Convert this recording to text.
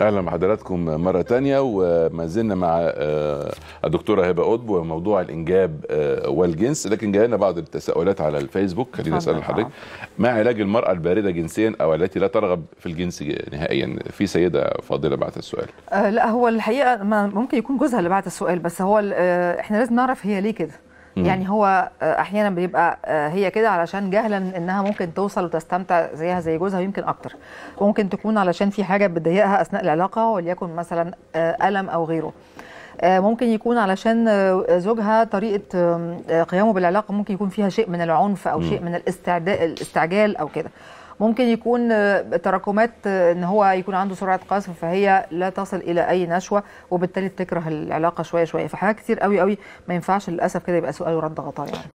اهلا بحضراتكم مره تانية وما زلنا مع آه، الدكتوره هبه قطب وموضوع الانجاب آه، والجنس لكن جاينا بعض التساؤلات على الفيسبوك خليني اسال لحضرتك ما علاج المراه البارده جنسيا او التي لا ترغب في الجنس نهائيا في سيده فاضله بعت السؤال آه لا هو الحقيقه ممكن يكون جوزها اللي بعت السؤال بس هو آه، احنا لازم نعرف هي ليه كده يعني هو آه، احيانا بيبقى آه، هي كده علشان جهلا انها ممكن توصل وتستمتع زيها زي جوزها ويمكن اكتر وممكن تكون علشان في حاجه بتضايقها اثناء العلاقه وليكن مثلا آه، الم او غيره ممكن يكون علشان زوجها طريقه قيامه بالعلاقه ممكن يكون فيها شيء من العنف او شيء من الاستعجال او كده ممكن يكون آه، تراكمات آه، ان هو يكون عنده سرعه قذف فهي لا تصل الى اي نشوه وبالتالي بتكره العلاقه شويه شويه فحاجات كتير قوي قوي ما ينفعش للاسف كده يبقى سؤال ورد غطاء يعني